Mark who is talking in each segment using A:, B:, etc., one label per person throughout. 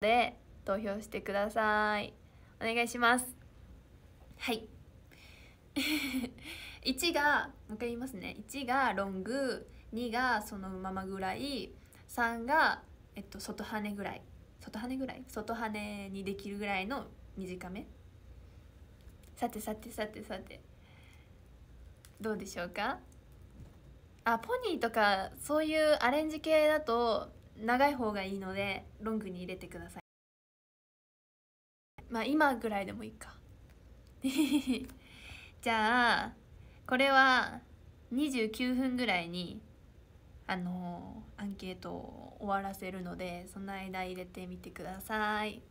A: で投票してくださいお願いしますはい1 がもう一回言いますね1がロング2がそのままぐらい3が、えっと、外羽ぐらい外羽ぐらい外羽にできるぐらいの短めさてさてさてさてどうでしょうかあポニーとかそういうアレンジ系だと長い方がいいのでロングに入れてくださいまあ今ぐらいでもいいか じゃあこれは29分ぐらいにあのアンケートを終わらせるのでその間入れてみてください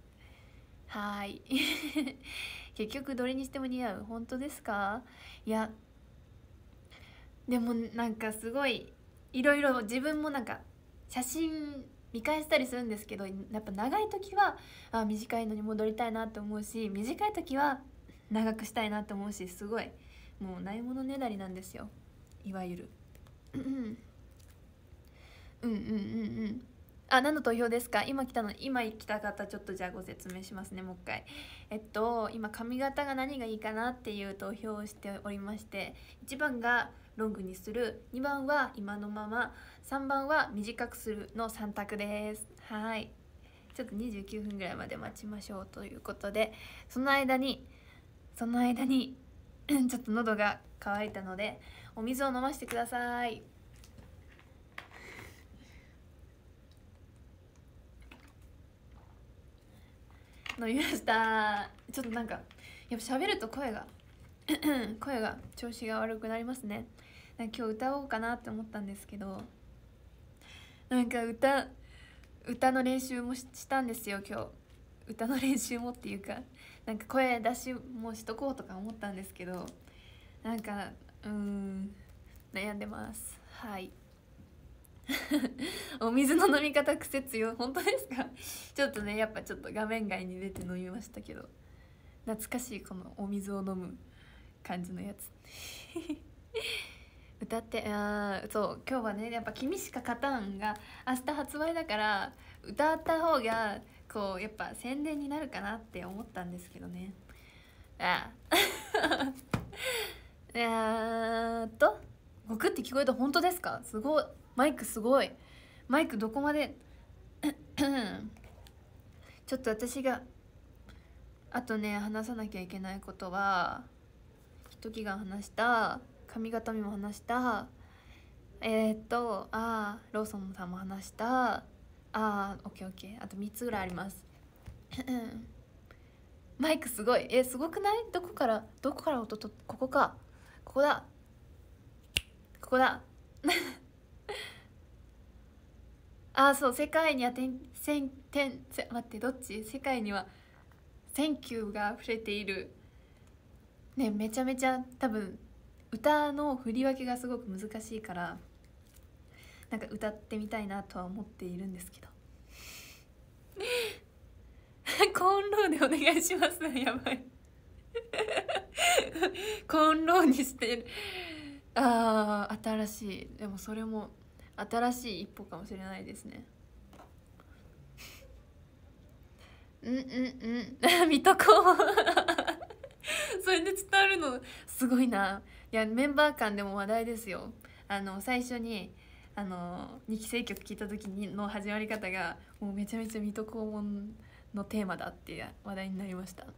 A: はい 結局どれにしても似合う本当ですかいやでもなんかすごいいろいろ自分もなんか写真見返したりするんですけどやっぱ長い時はあ短いのに戻りたいなって思うし短い時は長くしたいなと思うしすごいもうないものねだりなんですよいわゆるうんうんうんうんあ何の投票ですか今来たの今来た方ちょっとじゃあご説明しますねもう一回えっと今髪型が何がいいかなっていう投票をしておりまして1番が「ロングにする2番は今のまま3番は短くするの3択ですはいちょっと29分ぐらいまで待ちましょうということでその間にその間に ちょっと喉が渇いたのでお水を飲ませてください飲みましたちょっとなんかやっぱ喋ると声が 声が調子が悪くなりますねなんか今日歌おうかなって思ったんですけどなんか歌歌の練習もしたんですよ今日歌の練習もっていうかなんか声出しもしとこうとか思ったんですけどなんかうん悩んでますはい お水の飲み方癖強い本当ですかちょっとねやっぱちょっと画面外に出て飲みましたけど懐かしいこのお水を飲む感じのやつ 歌ってあそう今日はねやっぱ「君しか勝たん」が明日発売だから歌った方がこうやっぱ宣伝になるかなって思ったんですけどねあ えっと「ゴクって聞こえた本当ですかすごいマイクすごいマイクどこまで ちょっと私があとね話さなきゃいけないことは時が話した髪型も話したえー、っとああローソンさんも話したああオッケーオッケーあと3つぐらいあります マイクすごいえすごくないどこからどこから音とここかここだここだ あそう世界にはてんせんてんせ待ってどっち世界には「センキュー」が溢れているねめちゃめちゃ多分歌の振り分けがすごく難しいからなんか歌ってみたいなとは思っているんですけど コーンローでお願いしますやばい コーンローにしてるああ新しいでもそれも新しい一歩かもしれないですねうんうんうん水戸黄門それで伝わるのすごいないやメンバー間でも話題ですよあの最初にあの二期生曲聴いた時にの始まり方がもうめちゃめちゃ水戸黄門のテーマだっていう話題になりました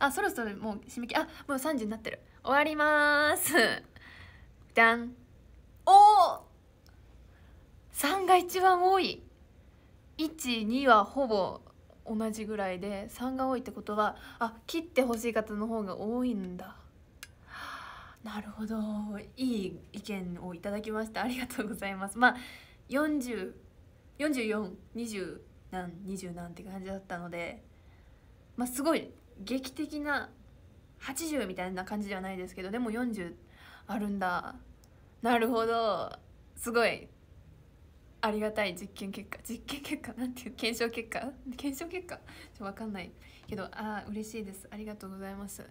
A: あそろそろもう締め切りあもう30になってる終わりますじゃんおお3が一番多い12はほぼ同じぐらいで3が多いってことはあ切ってほしい方の方が多いんだなるほどいい意見をいただきましてありがとうございますまあ404420何20何って感じだったのでまあすごい劇的な80みたいな感じではないですけどでも40あるんだなるほどすごいありがたい実験結果実験結果なんていう検証結果検証結果ちょっと分かんないけどああ嬉しいですありがとうございます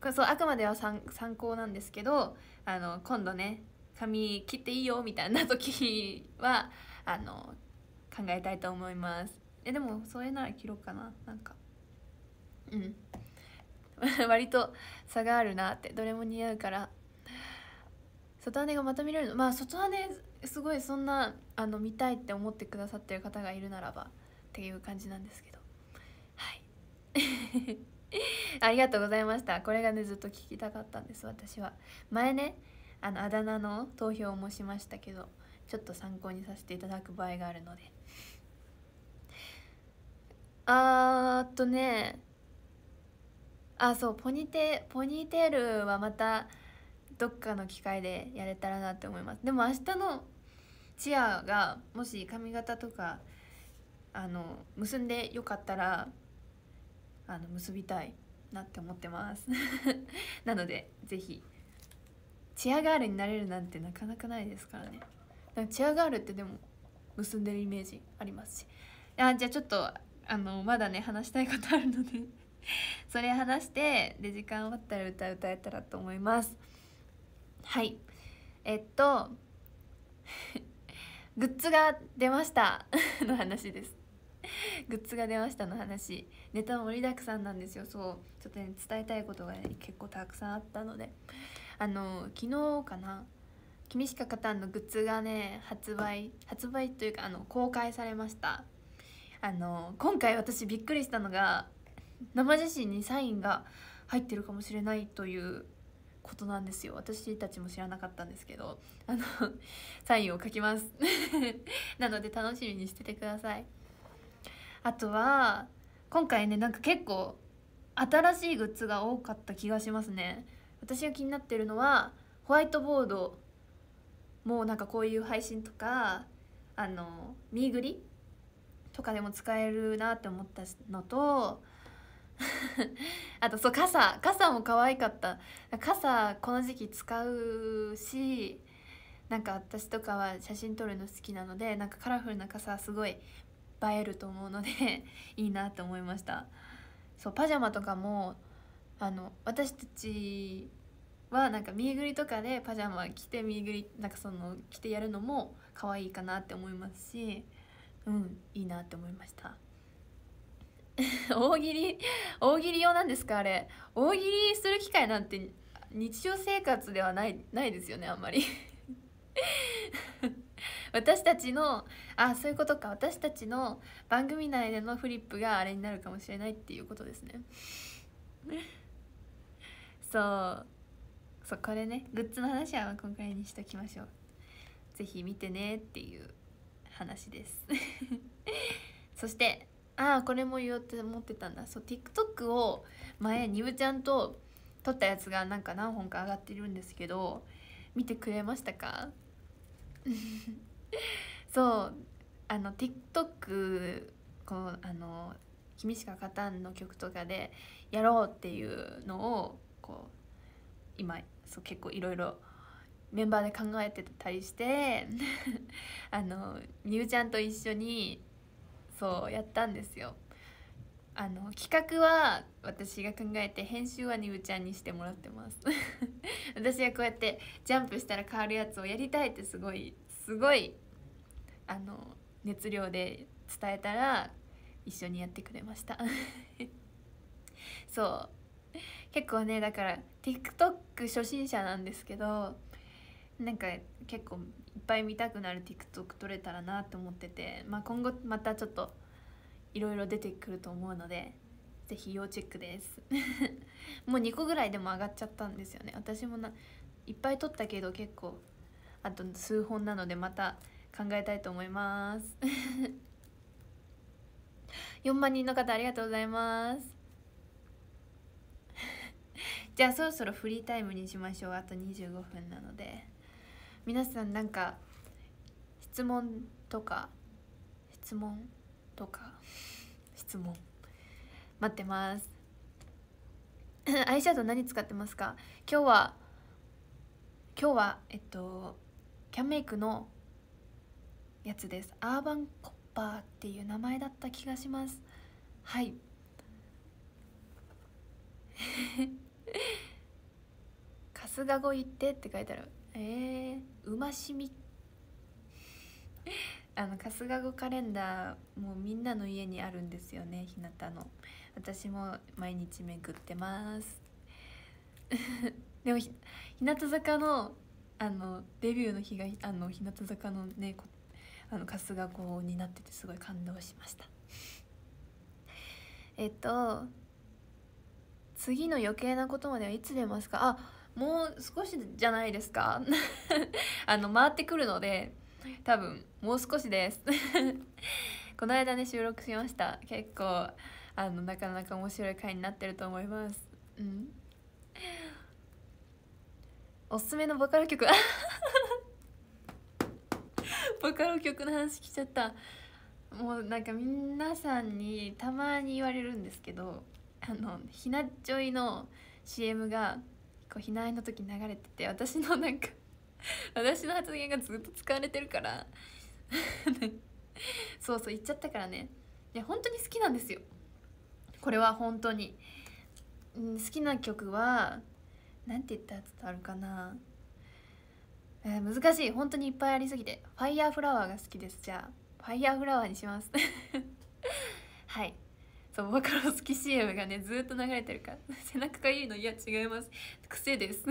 A: これそうあくまでは参考なんですけどあの今度ね髪切っていいよみたいな時はあの考えたいと思いますえでもそれなら切ろうかななんかうん 割と差があるなってどれも似合うから外羽がまた見れるのまあ外羽すごいそんなあの見たいって思ってくださってる方がいるならばっていう感じなんですけどはい ありがとうございましたこれがねずっと聞きたかったんです私は前ねあのあだ名の投票もしましたけどちょっと参考にさせていただく場合があるのであーっとねあそうポニテポニーテールはまたどっかの機会でやれたらなって思いますでも明日のチアがもし髪型とかあの結んでよかったらあの結びたいなって思ってます なのでぜひチアガールになれるなんてなかなかないですからねかチアガールってでも結んでるイメージありますしあじゃあちょっとあのまだね話したいことあるので それ話してで時間終わったら歌歌えたらと思いますはいえっと グッズが出ましたの話ですグッズが出ましたの話ネタ盛りだくさんなんですよそうちょっとね伝えたいことが、ね、結構たくさんあったのであの昨日かな君しか勝たんのグッズがね発売発売というかあの公開されましたあの今回私びっくりしたのが生写真にサインが入ってるかもしれないということなんですよ私たちも知らなかったんですけどあの サインを書きます なので楽しみにしててくださいあとは今回ねなんか結構新しいグッズが多かった気がしますね私が気になってるのはホワイトボードもうなんかこういう配信とかあのミーグリとかでも使えるなって思ったのと あとそう傘傘も可愛かった傘この時期使うしなんか私とかは写真撮るの好きなのでなんかカラフルな傘すごい映えると思うので いいなって思いましたそうパジャマとかもあの私たちはなんか見えぐりとかでパジャマ着て見えぐりなんかその着てやるのも可愛いかなって思いますしうんいいなって思いました 大喜利大喜利用なんですかあれ大喜利する機会なんて日常生活ではないないですよねあんまり 私たちのあそういうことか私たちの番組内でのフリップがあれになるかもしれないっていうことですねそうそうこれねグッズの話は今回にしときましょう是非見てねっていう話です そしてああこれも言おうって思ってたんだそう TikTok を前にぶちゃんと撮ったやつがなんか何本か上がってるんですけど見てくれましたか そうあの TikTok こうあの「君しか勝たん」の曲とかでやろうっていうのをこう今そう結構いろいろメンバーで考えてたりして あのみゆちゃんと一緒にそうやったんですよあの企画は私が考えて編集はにぶちゃんにしてもらってます 私がこうやってジャンプしたら変わるやつをやりたいってすごいすごいあの熱量で伝えたら一緒にやってくれました そう結構ねだから TikTok 初心者なんですけどなんか結構いっぱい見たくなる TikTok 撮れたらなと思ってて、まあ、今後またちょっといろいろ出てくると思うのでぜひ要チェックです もう2個ぐらいでも上がっちゃったんですよね私もないっぱい撮ったけど結構あと数本なのでまた考えたいと思います4 万人の方ありがとうございます じゃあそろそろフリータイムにしましょうあと25分なので。皆さんなんか質問とか質問とか質問待ってます アイシャドウ何使ってますか今日は今日はえっとキャンメイクのやつですアーバンコッパーっていう名前だった気がしますはい 春日語言ってって書いてあるえー、うましみ あの春日語カレンダーもうみんなの家にあるんですよね日向の私も毎日めぐってます でも日向坂のあのデビューの日があの日向坂のねあの春日語になっててすごい感動しましたえっと次の余計なことまではいつ出ますかあもう少しじゃないですか あの回ってくるので多分もう少しです この間ね収録しました結構あのなかなか面白い回になってると思いますうんおすすめのボカロ曲 ボカロ曲の話来ちゃったもうなんか皆さんにたまに言われるんですけどあのひなちょいの CM がこう避難の時流れてて私のなんか 私の発言がずっと使われてるから そうそう言っちゃったからねいや本当に好きなんですよこれは本当に、うん、好きな曲は何て言ったやつとあるかな、えー、難しい本当にいっぱいありすぎて「ファイヤーフラワーが好きですじゃあ「ファイヤーフラワーにします はいそうボの好き CM がねずっと流れてるから 背中がいいのいや違います癖です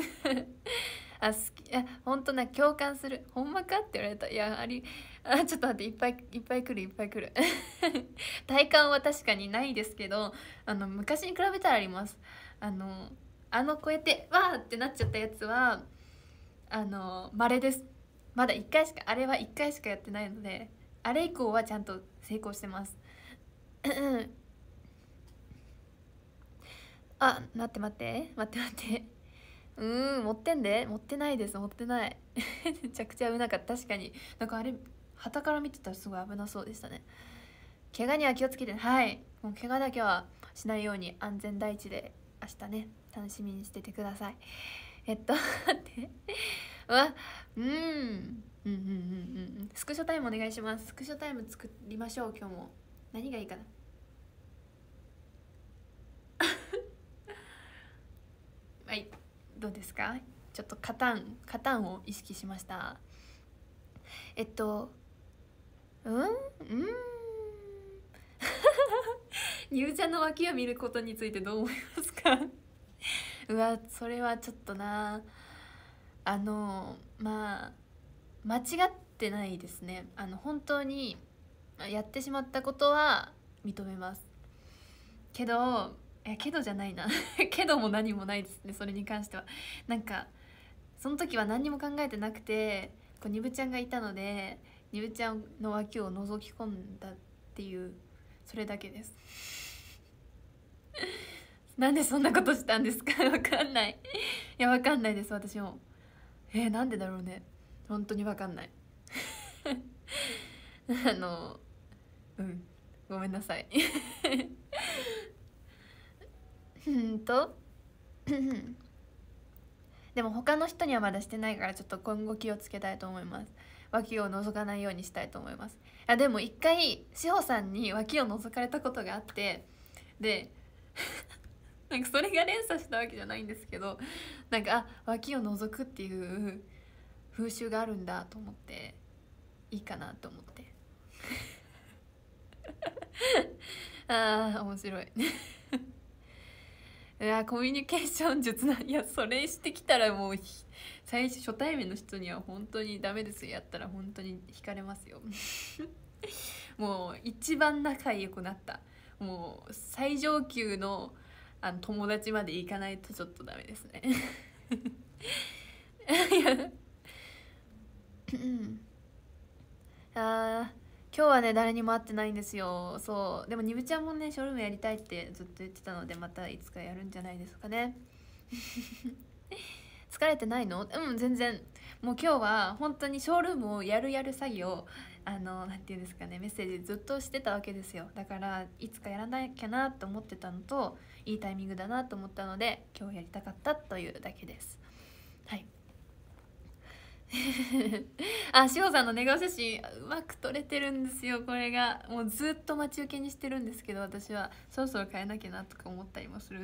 A: あ好きあほんとな共感するほんまかって言われたいやありあちょっと待っていっぱいいっぱい来るいっぱい来る 体感は確かにないですけどあの昔に比べたらありますあのあのやってわーってなっちゃったやつはあの稀ですまだ1回しかあれは1回しかやってないのであれ以降はちゃんと成功してますあ待って待って待って待ってうん持ってんで持ってないです持ってない めちゃくちゃ危なかった確かになんかあれたから見てたらすごい危なそうでしたね怪我には気をつけてはいもう怪我だけはしないように安全第一で明日ね楽しみにしててくださいえっと待ってわうんうんうんうんうんスクショタイムお願いしますスクショタイム作りましょう今日も何がいいかなどうですかちょっとカタンカタンを意識しましたえっとうんうん 入社の脇を見ることについてどう思いますかうわそれはちょっとなあのまあ間違ってないですねあの本当にやってしまったことは認めますけどえけどじゃないな けども何もないですねそれに関してはなんかその時は何にも考えてなくてこうにぶちゃんがいたのでにぶちゃんの脇を覗き込んだっていうそれだけです なんでそんなことしたんですか わかんないいやわかんないです私もえー、なんでだろうね本当にわかんないあのうんごめんなさいうんと でも他の人にはまだしてないからちょっと今後気をつけたいと思います脇を覗かないようにしたいと思いますあでも一回志保さんに脇を覗かれたことがあってで なんかそれが連鎖したわけじゃないんですけどなんかあ脇を覗くっていう風習があるんだと思っていいかなと思って ああ面白いいやコミュニケーション 術ないやそれしてきたらもう最初初対面の人には本当にダメですよやったら本当に惹かれますよ もう一番仲良くなったもう最上級のあの友達まで行かないとちょっとダメですね ああ今日はね誰にも会ってないんですよそうでもにぶちゃんもねショールームやりたいってずっと言ってたのでまたいつかやるんじゃないですかね 疲れてないのうん全然もう今日は本当にショールームをやるやる詐欺をあの何て言うんですかねメッセージずっとしてたわけですよだからいつかやらなきゃなと思ってたのといいタイミングだなと思ったので今日やりたかったというだけですはい あしさんの寝顔写真うまく撮れてるんですよこれがもうずっと待ち受けにしてるんですけど私はそろそろ変えなきゃなとか思ったりもするんで